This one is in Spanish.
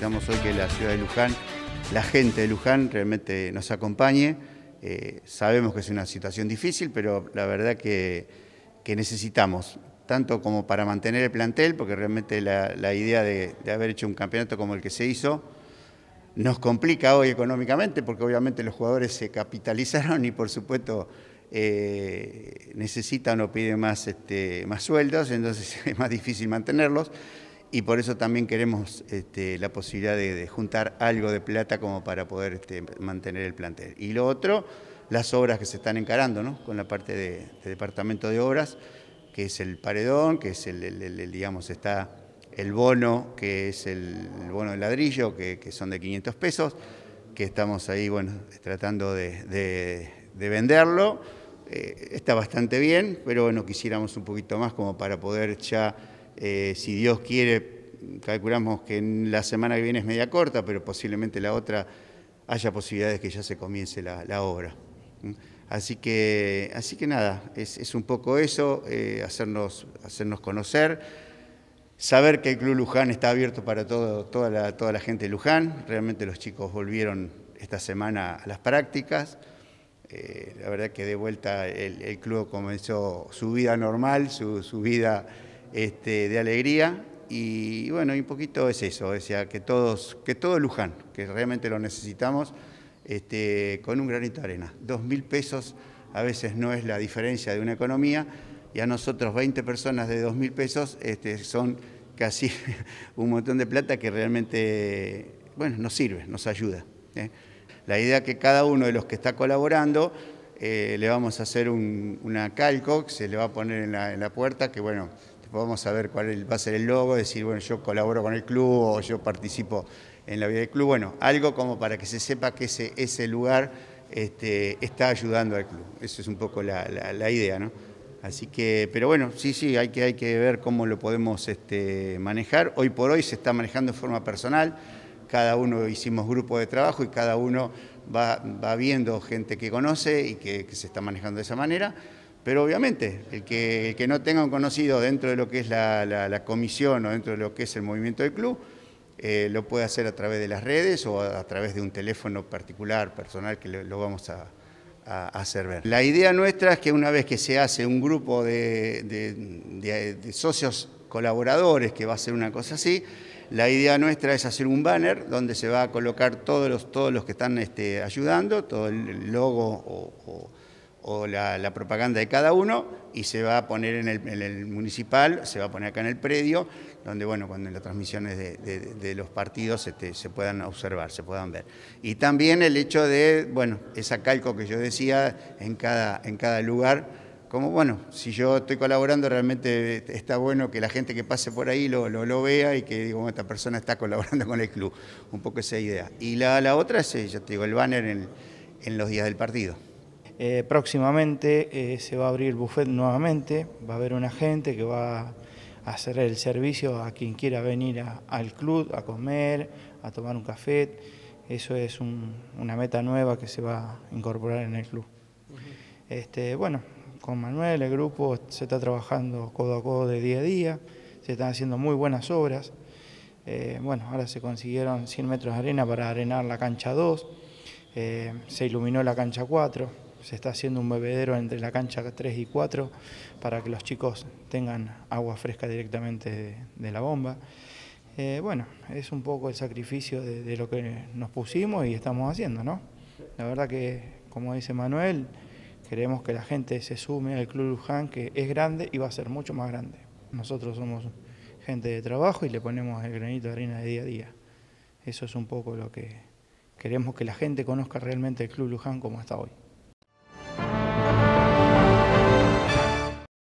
Necesitamos hoy que la ciudad de Luján, la gente de Luján realmente nos acompañe. Eh, sabemos que es una situación difícil, pero la verdad que, que necesitamos, tanto como para mantener el plantel, porque realmente la, la idea de, de, haber hecho un campeonato como el que se hizo nos complica hoy económicamente, porque obviamente los jugadores se capitalizaron y por supuesto eh, necesitan o piden más, este, más sueldos, entonces es más difícil mantenerlos y por eso también queremos este, la posibilidad de, juntar algo de plata como para poder este, mantener el plantel. Y lo otro, las obras que se están encarando, ¿no? con la parte de, departamento de obras, que es el paredón, que es el, digamos, está el bono, que es el, bono de ladrillo, que, son de 500 pesos, que estamos ahí, bueno, tratando de, venderlo. Eh, está bastante bien, pero bueno, quisiéramos un poquito más como para poder ya eh, si Dios quiere, calculamos que la semana que viene es media corta, pero posiblemente la otra haya posibilidades que ya se comience la, obra. ¿Mm? Así que, así que nada, es, un poco eso, eh, hacernos, hacernos conocer, saber que el Club Luján está abierto para toda, la, toda la gente de Luján, realmente los chicos volvieron esta semana a las prácticas, eh, la verdad que de vuelta el, club comenzó su vida normal, su vida este, de alegría y, bueno, y un poquito es eso, o que todos, que todo Luján, que realmente lo necesitamos, este, con un granito de arena. Dos mil pesos a veces no es la diferencia de una economía y a nosotros 20 personas de dos mil pesos este, son casi un montón de plata que realmente, bueno, nos sirve, nos ayuda. ¿eh? La idea que cada uno de los que está colaborando eh, le vamos a hacer un, una calco, se le va a poner en la, en la puerta, que bueno, vamos a ver cuál va a ser el logo, decir, bueno, yo colaboro con el club o yo participo en la vida del club. Bueno, algo como para que se sepa que ese, lugar este, está ayudando al club. Eso es un poco la, idea, ¿no? Así que, pero bueno, sí, sí, hay que, hay que ver cómo lo podemos este, manejar. Hoy por hoy se está manejando de forma personal. Cada uno hicimos grupos de trabajo y cada uno va, viendo gente que conoce y que se está manejando de esa manera pero obviamente, el que, no tenga un conocido dentro de lo que es la, comisión o dentro de lo que es el movimiento del club, eh, lo puede hacer a través de las redes o a, través de un teléfono particular, personal, que lo, vamos a, hacer ver. La idea nuestra es que una vez que se hace un grupo de, socios colaboradores, que va a ser una cosa así, la idea nuestra es hacer un banner donde se va a colocar todos los, todos los que están este, ayudando, todo el logo o o la, propaganda de cada uno y se va a poner en el, municipal, se va a poner acá en el predio, donde bueno, cuando en las transmisiones de, los partidos se, puedan observar, se puedan ver. Y también el hecho de, bueno, esa calco que yo decía en cada, en cada lugar, como bueno, si yo estoy colaborando realmente está bueno que la gente que pase por ahí lo, lo, vea y que digo, bueno, esta persona está colaborando con el club, un poco esa idea. Y la, otra es, eh, ya te digo, el banner en los días del partido. Eh, próximamente eh, se va a abrir el buffet nuevamente, va a haber un agente que va a hacer el servicio a quien quiera venir al club a comer, a tomar un café. Eso es una meta nueva que se va a incorporar en el club. Este, bueno, con Manuel, el grupo se está trabajando codo a codo de día a día, se están haciendo muy buenas obras. Eh, bueno, ahora se consiguieron 100 metros de arena para arenar la cancha 2, se iluminó la cancha 4 se está haciendo un bebedero entre la cancha 3 y 4 para que los chicos tengan agua fresca directamente de, la bomba. Eh, bueno, es un poco el sacrificio de, lo que nos pusimos y estamos haciendo, ¿no? La verdad que, como dice Manuel, queremos que la gente se sume al Club Luján, que es grande y va a ser mucho más grande. Nosotros somos gente de trabajo y le ponemos el granito de arena de día a día. Eso es un poco lo que queremos que la gente conozca realmente el Club Luján como está hoy.